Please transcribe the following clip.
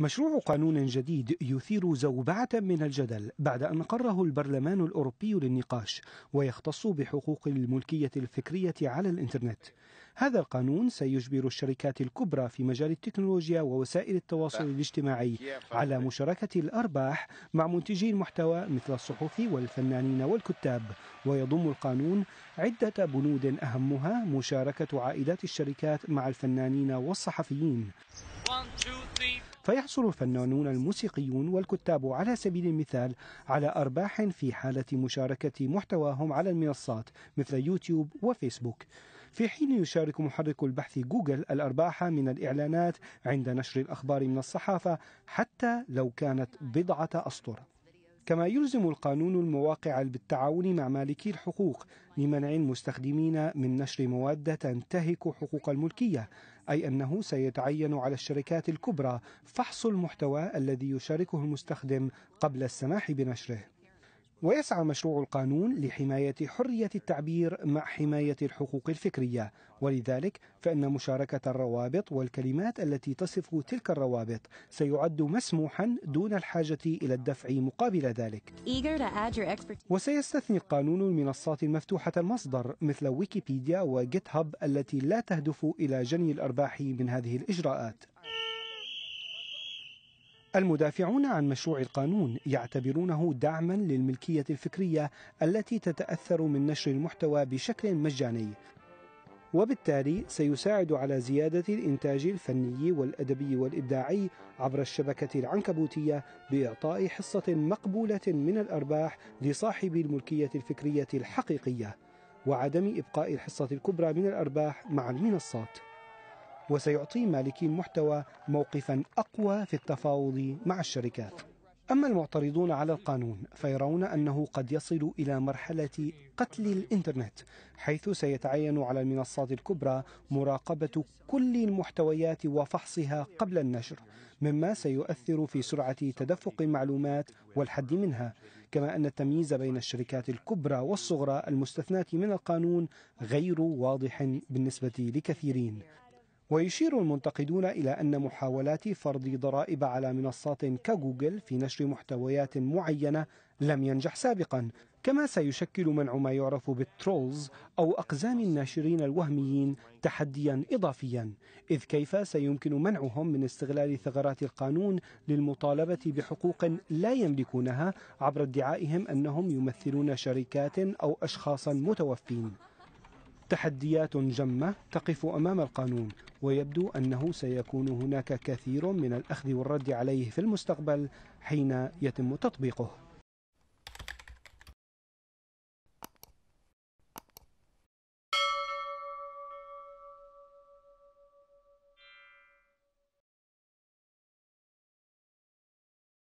مشروع قانون جديد يثير زوبعة من الجدل بعد أن قره البرلمان الأوروبي للنقاش ويختص بحقوق الملكية الفكرية على الإنترنت هذا القانون سيجبر الشركات الكبرى في مجال التكنولوجيا ووسائل التواصل الاجتماعي على مشاركة الأرباح مع منتجي المحتوى مثل الصحف والفنانين والكتاب ويضم القانون عدة بنود أهمها مشاركة عائدات الشركات مع الفنانين والصحفيين One, two, three. فيحصل الفنانون الموسيقيون والكتاب على سبيل المثال على أرباح في حالة مشاركة محتواهم على المنصات مثل يوتيوب وفيسبوك في حين يشارك محرك البحث جوجل الأرباح من الإعلانات عند نشر الأخبار من الصحافة حتى لو كانت بضعة أسطر كما يلزم القانون المواقع بالتعاون مع مالكي الحقوق لمنع المستخدمين من نشر مواد تنتهك حقوق الملكية أي أنه سيتعين على الشركات الكبرى فحص المحتوى الذي يشاركه المستخدم قبل السماح بنشره ويسعى مشروع القانون لحماية حرية التعبير مع حماية الحقوق الفكرية ولذلك فإن مشاركة الروابط والكلمات التي تصف تلك الروابط سيعد مسموحا دون الحاجة إلى الدفع مقابل ذلك وسيستثني القانون المنصات المفتوحة المصدر مثل ويكيبيديا وجيت هاب التي لا تهدف إلى جني الأرباح من هذه الإجراءات المدافعون عن مشروع القانون يعتبرونه دعما للملكية الفكرية التي تتأثر من نشر المحتوى بشكل مجاني وبالتالي سيساعد على زيادة الإنتاج الفني والأدبي والإبداعي عبر الشبكة العنكبوتية بإعطاء حصة مقبولة من الأرباح لصاحب الملكية الفكرية الحقيقية وعدم إبقاء الحصة الكبرى من الأرباح مع المنصات وسيعطي مالكي المحتوى موقفا أقوى في التفاوض مع الشركات أما المعترضون على القانون فيرون أنه قد يصل إلى مرحلة قتل الإنترنت حيث سيتعين على المنصات الكبرى مراقبة كل المحتويات وفحصها قبل النشر مما سيؤثر في سرعة تدفق المعلومات والحد منها كما أن التمييز بين الشركات الكبرى والصغرى المستثناة من القانون غير واضح بالنسبة لكثيرين ويشير المنتقدون إلى أن محاولات فرض ضرائب على منصات كجوجل في نشر محتويات معينة لم ينجح سابقا كما سيشكل منع ما يعرف بالترولز أو أقزام الناشرين الوهميين تحديا إضافيا إذ كيف سيمكن منعهم من استغلال ثغرات القانون للمطالبة بحقوق لا يملكونها عبر ادعائهم أنهم يمثلون شركات أو أشخاصا متوفين تحديات جمة تقف أمام القانون ويبدو أنه سيكون هناك كثير من الأخذ والرد عليه في المستقبل حين يتم تطبيقه